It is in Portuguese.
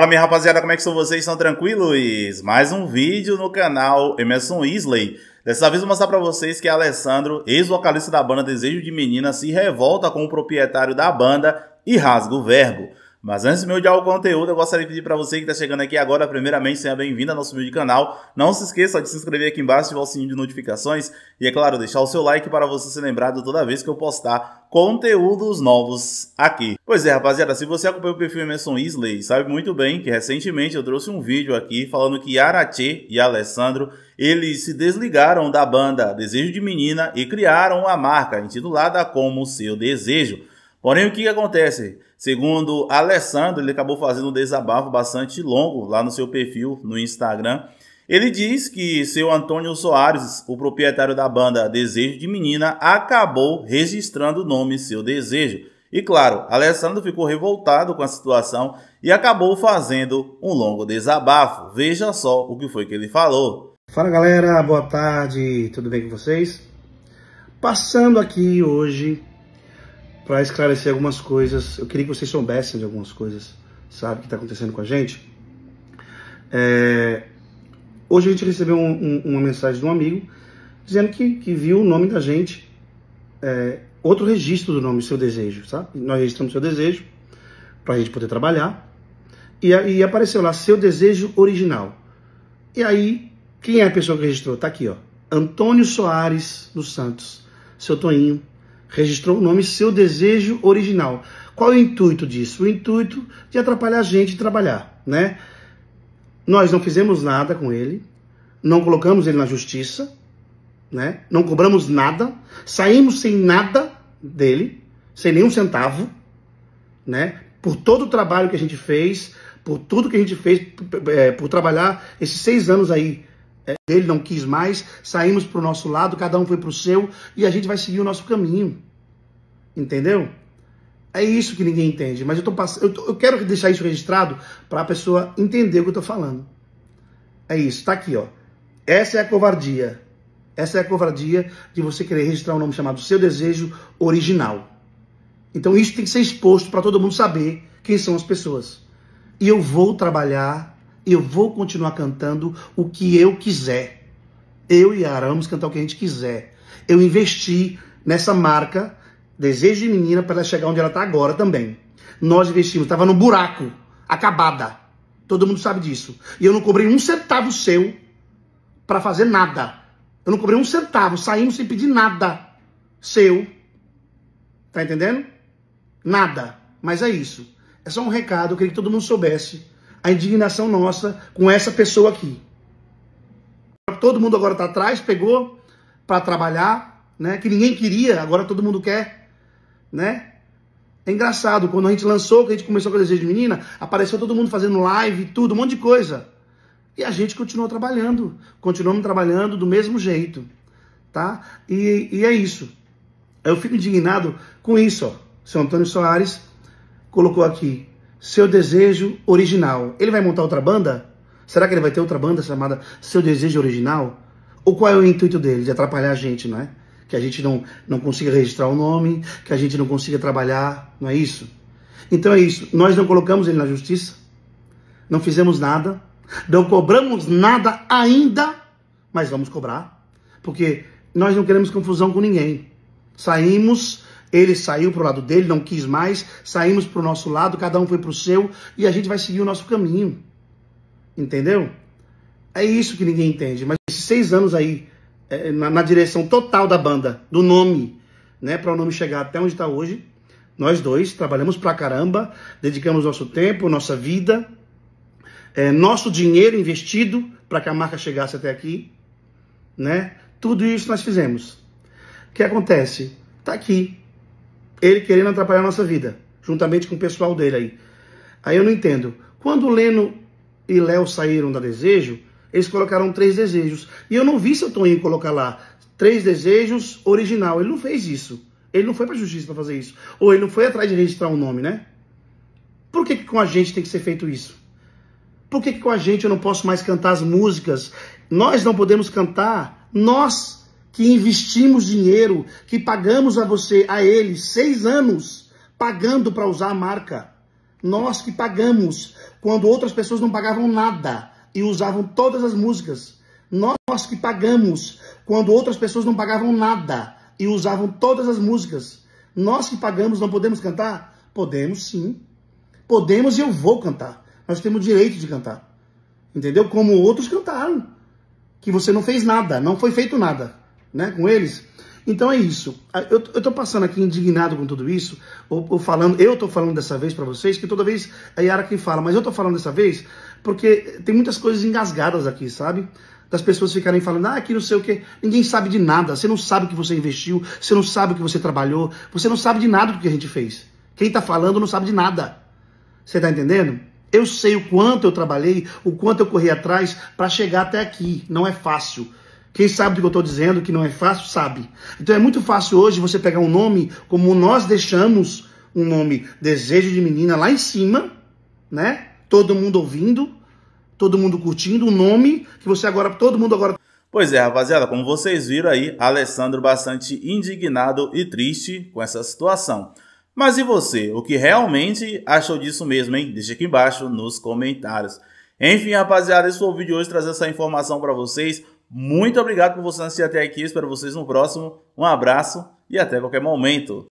Fala minha rapaziada, como é que são vocês? Estão tranquilos? Mais um vídeo no canal Emerson Isley. Dessa vez vou mostrar pra vocês que Alessandro, ex-vocalista da banda Desejo de Menina, se revolta com o proprietário da banda e rasga o verbo. Mas antes meu de o conteúdo, eu gostaria de pedir para você que está chegando aqui agora, primeiramente, seja bem-vindo ao nosso vídeo canal. Não se esqueça de se inscrever aqui embaixo, ativar o sininho de notificações e, é claro, deixar o seu like para você ser lembrado toda vez que eu postar conteúdos novos aqui. Pois é, rapaziada, se você acompanha o perfil Emerson Isley, sabe muito bem que recentemente eu trouxe um vídeo aqui falando que Arache e Alessandro, eles se desligaram da banda Desejo de Menina e criaram uma marca intitulada como Seu Desejo. Porém, o que acontece? Segundo Alessandro, ele acabou fazendo um desabafo bastante longo lá no seu perfil no Instagram. Ele diz que seu Antônio Soares, o proprietário da banda Desejo de Menina, acabou registrando o nome Seu Desejo. E claro, Alessandro ficou revoltado com a situação e acabou fazendo um longo desabafo. Veja só o que foi que ele falou. Fala galera, boa tarde, tudo bem com vocês? Passando aqui hoje para esclarecer algumas coisas. Eu queria que vocês soubessem de algumas coisas, sabe, que está acontecendo com a gente. É... Hoje a gente recebeu um, um, uma mensagem de um amigo dizendo que, que viu o nome da gente, é, outro registro do nome, seu desejo, sabe? Nós registramos seu desejo para a gente poder trabalhar e, e apareceu lá seu desejo original. E aí, quem é a pessoa que registrou? Tá aqui, ó. Antônio Soares dos Santos, seu Toninho, registrou o nome seu desejo original. Qual é o intuito disso? O intuito de atrapalhar a gente de trabalhar, né? Nós não fizemos nada com ele, não colocamos ele na justiça, né? Não cobramos nada, saímos sem nada dele, sem nenhum centavo, né? Por todo o trabalho que a gente fez, por tudo que a gente fez, por, é, por trabalhar esses seis anos aí é, ele não quis mais, saímos para o nosso lado, cada um foi para o seu e a gente vai seguir o nosso caminho. Entendeu? É isso que ninguém entende, mas eu, tô pass... eu, tô... eu quero deixar isso registrado para a pessoa entender o que eu estou falando. É isso, tá aqui, ó. Essa é a covardia. Essa é a covardia de você querer registrar um nome chamado seu desejo original. Então isso tem que ser exposto para todo mundo saber quem são as pessoas. E eu vou trabalhar eu vou continuar cantando o que eu quiser. Eu e Yara vamos cantar o que a gente quiser. Eu investi nessa marca Desejo de Menina para ela chegar onde ela está agora também. Nós investimos, estava no buraco, acabada. Todo mundo sabe disso. E eu não cobrei um centavo seu para fazer nada. Eu não cobrei um centavo, saímos sem pedir nada seu. Tá entendendo? Nada. Mas é isso. É só um recado, eu queria que todo mundo soubesse a indignação nossa com essa pessoa aqui. Todo mundo agora está atrás, pegou para trabalhar, né? Que ninguém queria, agora todo mundo quer, né? É engraçado, quando a gente lançou, que a gente começou com o desejo de menina, apareceu todo mundo fazendo live, tudo, um monte de coisa. E a gente continuou trabalhando, continuamos trabalhando do mesmo jeito, tá? E, e é isso. Eu fico indignado com isso, ó. Seu Antônio Soares colocou aqui, seu desejo original. Ele vai montar outra banda? Será que ele vai ter outra banda chamada Seu Desejo Original? Ou qual é o intuito dele? De atrapalhar a gente, não é? Que a gente não, não consiga registrar o nome, que a gente não consiga trabalhar, não é isso? Então é isso. Nós não colocamos ele na justiça, não fizemos nada, não cobramos nada ainda, mas vamos cobrar, porque nós não queremos confusão com ninguém. Saímos ele saiu para o lado dele, não quis mais, saímos para o nosso lado, cada um foi para o seu e a gente vai seguir o nosso caminho. Entendeu? É isso que ninguém entende. Mas esses seis anos aí, é, na, na, direção total da banda, do nome, né, para o nome chegar até onde está hoje, nós dois trabalhamos pra caramba, dedicamos nosso tempo, nossa vida, é, nosso dinheiro investido para que a marca chegasse até aqui, né? Tudo isso nós fizemos. O que acontece? Tá aqui, ele querendo atrapalhar a nossa vida, juntamente com o pessoal dele aí. Aí eu não entendo. Quando Leno e Léo saíram da Desejo, eles colocaram três desejos. E eu não vi seu Toninho colocar lá três desejos original. Ele não fez isso. Ele não foi para a justiça para fazer isso. Ou ele não foi atrás de registrar um nome, né? Por que, que com a gente tem que ser feito isso? Por que, que com a gente eu não posso mais cantar as músicas? Nós não podemos cantar. Nós que investimos dinheiro, que pagamos a você, a ele, seis anos pagando para usar a marca. Nós que pagamos quando outras pessoas não pagavam nada e usavam todas as músicas. Nós que pagamos quando outras pessoas não pagavam nada e usavam todas as músicas. Nós que pagamos não podemos cantar? Podemos sim. Podemos e eu vou cantar. Nós temos direito de cantar. Entendeu? Como outros cantaram. Que você não fez nada, não foi feito nada né, com eles. Então é isso. Ah, eu, estou passando aqui indignado com tudo isso, ou, ou falando, eu estou falando dessa vez para vocês, que toda vez é Yara quem fala, mas eu estou falando dessa vez porque tem muitas coisas engasgadas aqui, sabe? Das pessoas ficarem falando, ah, aqui não sei o quê. Ninguém sabe de nada. Você não sabe o que você investiu, você não sabe o que você trabalhou, você não sabe de nada do que a gente fez. Quem está falando não sabe de nada. Você está entendendo? Eu sei o quanto eu trabalhei, o quanto eu corri atrás para chegar até aqui. Não é fácil. Quem sabe do que eu estou dizendo, que não é fácil, sabe. Então é muito fácil hoje você pegar um nome, como nós deixamos um nome Desejo de Menina lá em cima, né? Todo mundo ouvindo, todo mundo curtindo, um nome que você agora, todo mundo agora. Pois é, rapaziada, como vocês viram aí, Alessandro bastante indignado e triste com essa situação. Mas e você? O que realmente achou disso mesmo, hein? Deixa aqui embaixo nos comentários. Enfim, rapaziada, esse foi o vídeo de hoje trazer essa informação para vocês. Muito obrigado por você assistir até aqui. Espero vocês no próximo. Um abraço e até qualquer momento.